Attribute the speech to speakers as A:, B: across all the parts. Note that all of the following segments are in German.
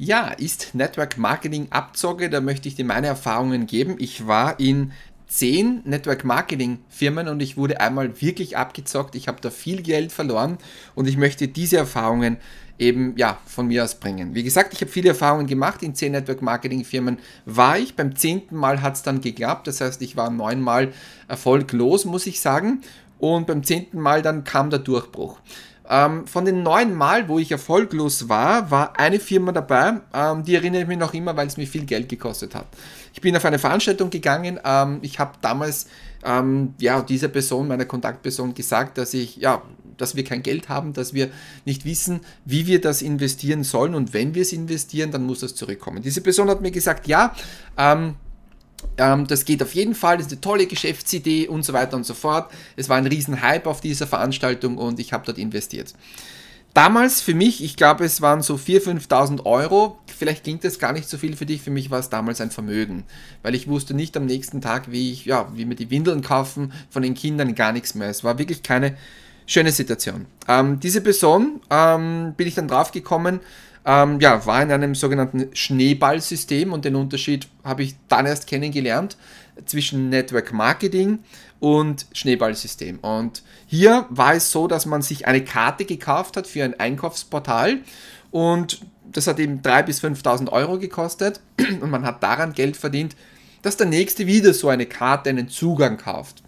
A: Ja, ist Network Marketing Abzocke? Da möchte ich dir meine Erfahrungen geben. Ich war in zehn Network Marketing Firmen und ich wurde einmal wirklich abgezockt. Ich habe da viel Geld verloren und ich möchte diese Erfahrungen eben ja von mir aus bringen. Wie gesagt, ich habe viele Erfahrungen gemacht. In zehn Network Marketing Firmen war ich. Beim zehnten Mal hat es dann geklappt. Das heißt, ich war neunmal erfolglos, muss ich sagen. Und beim zehnten Mal dann kam der Durchbruch. Ähm, von den neun Mal, wo ich erfolglos war, war eine Firma dabei, ähm, die erinnere ich mich noch immer, weil es mir viel Geld gekostet hat. Ich bin auf eine Veranstaltung gegangen, ähm, ich habe damals ähm, ja, dieser Person, meiner Kontaktperson gesagt, dass ich, ja, dass wir kein Geld haben, dass wir nicht wissen, wie wir das investieren sollen und wenn wir es investieren, dann muss das zurückkommen. Diese Person hat mir gesagt, ja, ähm, ähm, das geht auf jeden Fall, das ist eine tolle Geschäftsidee und so weiter und so fort. Es war ein riesen Hype auf dieser Veranstaltung und ich habe dort investiert. Damals für mich, ich glaube, es waren so 4.000, 5.000 Euro. Vielleicht klingt das gar nicht so viel für dich. Für mich war es damals ein Vermögen, weil ich wusste nicht am nächsten Tag, wie ich, ja, wie mir die Windeln kaufen von den Kindern, gar nichts mehr. Es war wirklich keine schöne Situation. Ähm, diese Person ähm, bin ich dann drauf gekommen, ähm, ja, war in einem sogenannten Schneeballsystem und den Unterschied habe ich dann erst kennengelernt zwischen Network Marketing und Schneeballsystem. Und hier war es so, dass man sich eine Karte gekauft hat für ein Einkaufsportal und das hat eben 3.000 bis 5.000 Euro gekostet und man hat daran Geld verdient, dass der nächste wieder so eine Karte, einen Zugang kauft.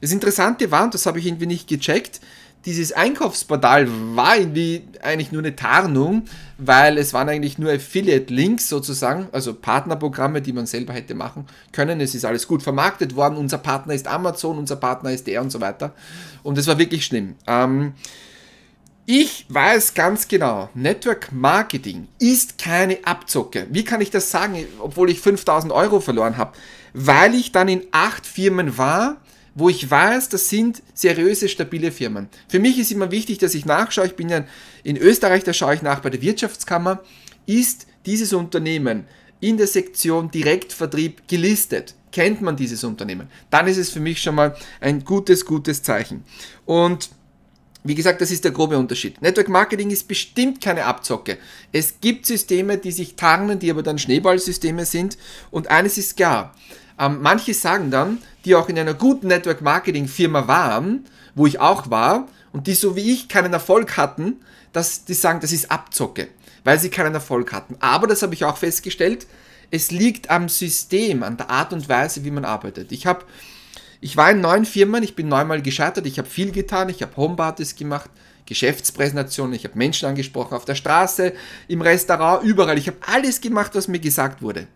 A: Das Interessante war, und das habe ich irgendwie nicht gecheckt, dieses Einkaufsportal war irgendwie eigentlich nur eine Tarnung, weil es waren eigentlich nur Affiliate-Links sozusagen, also Partnerprogramme, die man selber hätte machen können. Es ist alles gut vermarktet worden, unser Partner ist Amazon, unser Partner ist der und so weiter. Und es war wirklich schlimm. Ähm, ich weiß ganz genau, Network Marketing ist keine Abzocke. Wie kann ich das sagen, obwohl ich 5000 Euro verloren habe? Weil ich dann in acht Firmen war wo ich weiß, das sind seriöse, stabile Firmen. Für mich ist immer wichtig, dass ich nachschaue. Ich bin ja in Österreich, da schaue ich nach bei der Wirtschaftskammer. Ist dieses Unternehmen in der Sektion Direktvertrieb gelistet? Kennt man dieses Unternehmen? Dann ist es für mich schon mal ein gutes, gutes Zeichen. Und wie gesagt, das ist der grobe Unterschied. Network Marketing ist bestimmt keine Abzocke. Es gibt Systeme, die sich tarnen, die aber dann Schneeballsysteme sind. Und eines ist klar, ähm, manche sagen dann, die auch in einer guten Network-Marketing-Firma waren, wo ich auch war, und die so wie ich keinen Erfolg hatten, dass die sagen, das ist Abzocke, weil sie keinen Erfolg hatten. Aber das habe ich auch festgestellt, es liegt am System, an der Art und Weise, wie man arbeitet. Ich habe ich war in neun Firmen, ich bin neunmal gescheitert, ich habe viel getan, ich habe Homepartys gemacht, Geschäftspräsentationen, ich habe Menschen angesprochen auf der Straße, im Restaurant, überall. Ich habe alles gemacht, was mir gesagt wurde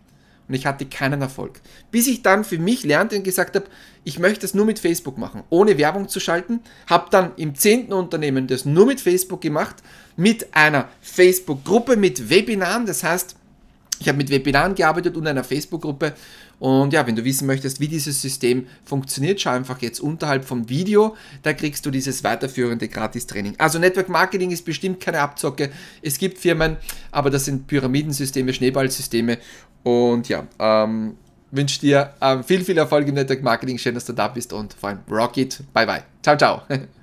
A: und ich hatte keinen Erfolg. Bis ich dann für mich lernte und gesagt habe, ich möchte es nur mit Facebook machen, ohne Werbung zu schalten. Habe dann im zehnten Unternehmen das nur mit Facebook gemacht, mit einer Facebook-Gruppe, mit Webinaren. Das heißt, ich habe mit Webinaren gearbeitet und einer Facebook-Gruppe. Und ja, wenn du wissen möchtest, wie dieses System funktioniert, schau einfach jetzt unterhalb vom Video. Da kriegst du dieses weiterführende Gratis-Training. Also Network Marketing ist bestimmt keine Abzocke. Es gibt Firmen, aber das sind Pyramidensysteme, Schneeballsysteme und ja, ähm, wünsche dir ähm, viel, viel Erfolg im Network Marketing. Schön, dass du da bist und vor allem Rocket. Bye, bye. Ciao, ciao.